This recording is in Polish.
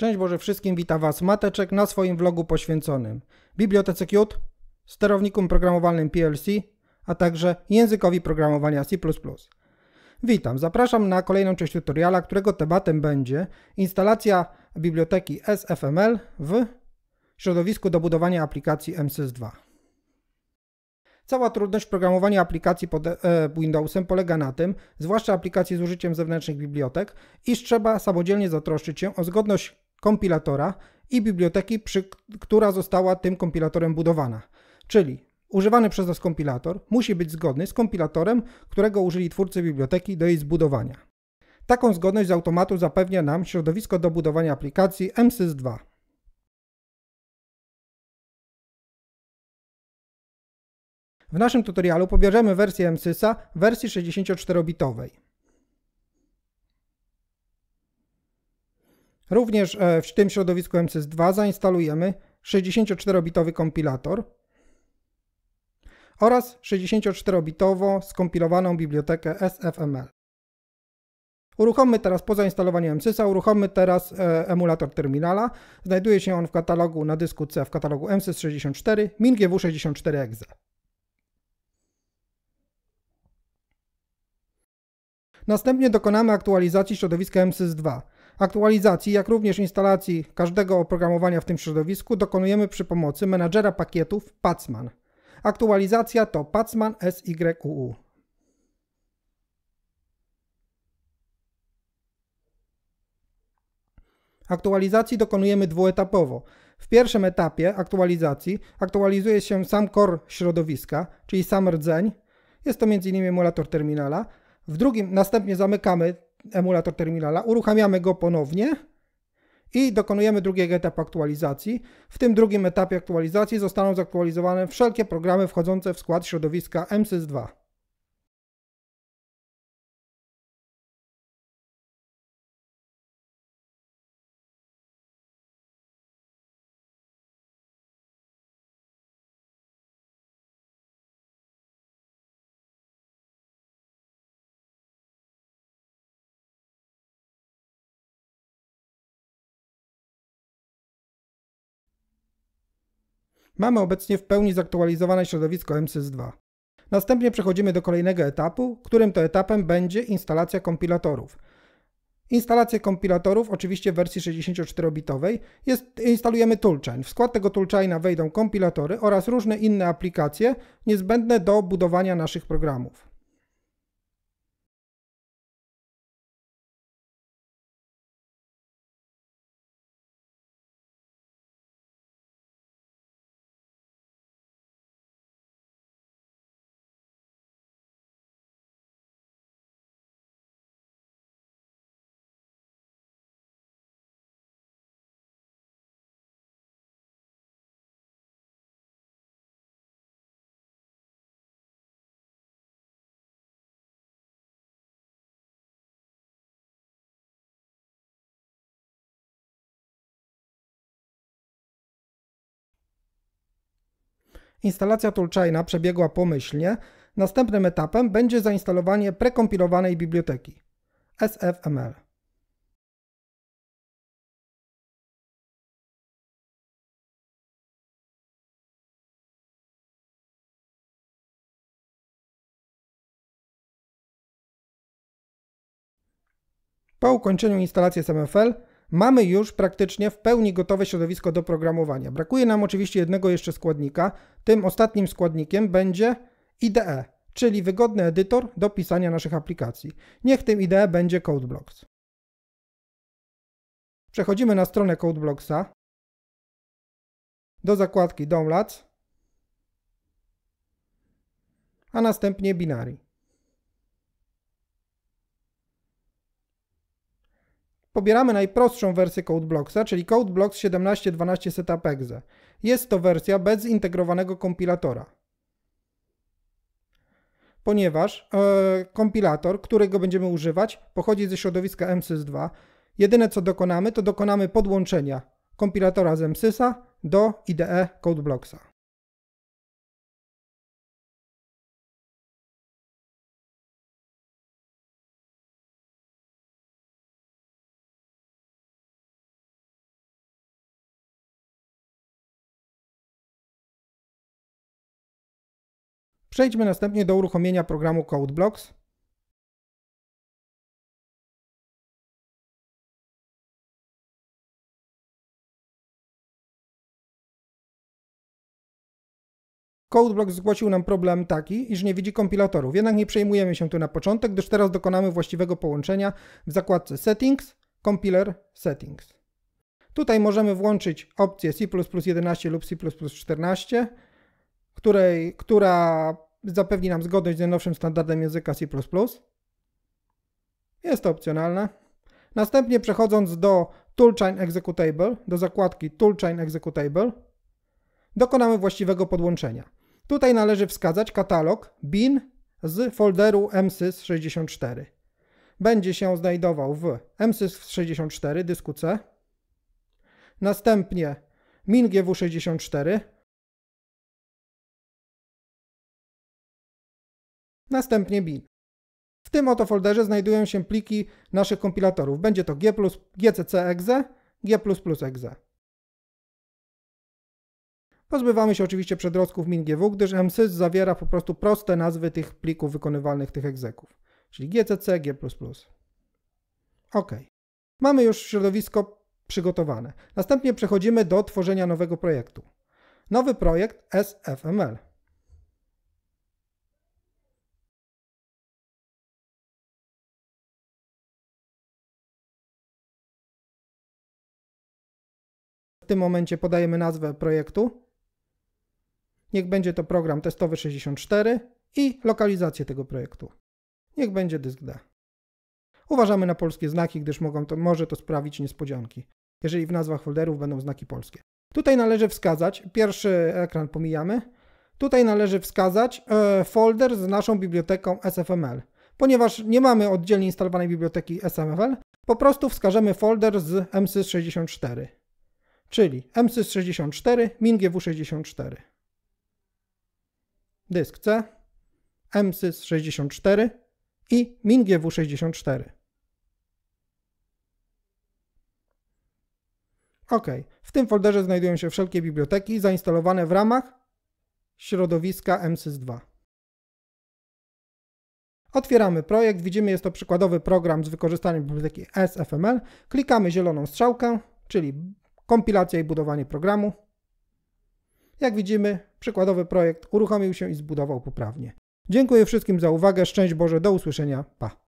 Szczęść Boże wszystkim, wita Was Mateczek na swoim vlogu poświęconym bibliotece Qt, sterownikom programowalnym PLC, a także językowi programowania C++. Witam, zapraszam na kolejną część tutoriala, którego tematem będzie instalacja biblioteki SFML w środowisku do budowania aplikacji MSys2. Cała trudność programowania aplikacji pod e, Windowsem polega na tym, zwłaszcza aplikacji z użyciem zewnętrznych bibliotek, iż trzeba samodzielnie zatroszczyć się o zgodność kompilatora i biblioteki, przy, która została tym kompilatorem budowana. Czyli używany przez nas kompilator musi być zgodny z kompilatorem, którego użyli twórcy biblioteki do jej zbudowania. Taką zgodność z automatu zapewnia nam środowisko do budowania aplikacji MSys2. W naszym tutorialu pobierzemy wersję MSYS-a w wersji 64-bitowej. Również e, w tym środowisku MCS2 zainstalujemy 64-bitowy kompilator oraz 64-bitowo skompilowaną bibliotekę SFML. Uruchommy teraz po zainstalowaniu MCSA, uruchommy teraz e, emulator terminala. Znajduje się on w katalogu na dysku C w katalogu MCS64 MinGW64exe. Następnie dokonamy aktualizacji środowiska MCS2. Aktualizacji, jak również instalacji każdego oprogramowania w tym środowisku dokonujemy przy pomocy menadżera pakietów Pacman. Aktualizacja to Pacman SYUU. Aktualizacji dokonujemy dwuetapowo. W pierwszym etapie aktualizacji aktualizuje się sam core środowiska, czyli sam rdzeń. Jest to m.in. emulator terminala. W drugim następnie zamykamy emulator terminala, uruchamiamy go ponownie i dokonujemy drugiego etapu aktualizacji. W tym drugim etapie aktualizacji zostaną zaktualizowane wszelkie programy wchodzące w skład środowiska MSys 2. Mamy obecnie w pełni zaktualizowane środowisko MSys2. Następnie przechodzimy do kolejnego etapu, którym to etapem będzie instalacja kompilatorów. Instalację kompilatorów, oczywiście w wersji 64-bitowej, instalujemy toolchain. W skład tego toolchaina wejdą kompilatory oraz różne inne aplikacje niezbędne do budowania naszych programów. Instalacja toolchaina przebiegła pomyślnie. Następnym etapem będzie zainstalowanie prekompilowanej biblioteki SFML. Po ukończeniu instalacji SMFL mamy już praktycznie w pełni gotowe środowisko do programowania. Brakuje nam oczywiście jednego jeszcze składnika. Tym ostatnim składnikiem będzie IDE, czyli wygodny edytor do pisania naszych aplikacji. Niech tym IDE będzie CodeBlocks. Przechodzimy na stronę CodeBlocksa. Do zakładki Downloads, a następnie Binary. pobieramy najprostszą wersję CodeBlocksa, czyli CodeBlocks 1712 Setup.exe. Jest to wersja bez zintegrowanego kompilatora. Ponieważ e, kompilator, którego będziemy używać, pochodzi ze środowiska MSys2. Jedyne co dokonamy, to dokonamy podłączenia kompilatora z MSysa do IDE CodeBlocksa. Przejdźmy następnie do uruchomienia programu CodeBlocks. CodeBlocks zgłosił nam problem taki, iż nie widzi kompilatorów. Jednak nie przejmujemy się tu na początek, gdyż teraz dokonamy właściwego połączenia w zakładce Settings, Compiler Settings. Tutaj możemy włączyć opcję C++ lub C++ 14, której, która zapewni nam zgodność z najnowszym standardem języka C++. Jest to opcjonalne. Następnie przechodząc do Toolchain Executable, do zakładki Toolchain Executable, dokonamy właściwego podłączenia. Tutaj należy wskazać katalog bin z folderu msys64. Będzie się znajdował w msys64 dysku C. Następnie mingw64 Następnie bin. W tym oto folderze znajdują się pliki naszych kompilatorów. Będzie to G++, gcc.exe, g++.exe. Pozbywamy się oczywiście przedrostków mingw, gdyż msys y zawiera po prostu proste nazwy tych plików wykonywalnych tych egzeków, czyli gcc, g++. OK. Mamy już środowisko przygotowane. Następnie przechodzimy do tworzenia nowego projektu. Nowy projekt SFML. tym momencie podajemy nazwę projektu. Niech będzie to program testowy 64 i lokalizację tego projektu. Niech będzie dysk D. Uważamy na polskie znaki, gdyż mogą to, może to sprawić niespodzianki, jeżeli w nazwach folderów będą znaki polskie. Tutaj należy wskazać, pierwszy ekran pomijamy, tutaj należy wskazać e, folder z naszą biblioteką SFML. Ponieważ nie mamy oddzielnie instalowanej biblioteki SMFL, po prostu wskażemy folder z MSys64 czyli MSys64, MinGW64. Dysk C, MSys64 i MinGW64. OK. W tym folderze znajdują się wszelkie biblioteki zainstalowane w ramach środowiska MSys2. Otwieramy projekt. Widzimy, jest to przykładowy program z wykorzystaniem biblioteki SFML. Klikamy zieloną strzałkę, czyli kompilacja i budowanie programu. Jak widzimy, przykładowy projekt uruchomił się i zbudował poprawnie. Dziękuję wszystkim za uwagę, szczęść Boże, do usłyszenia, pa!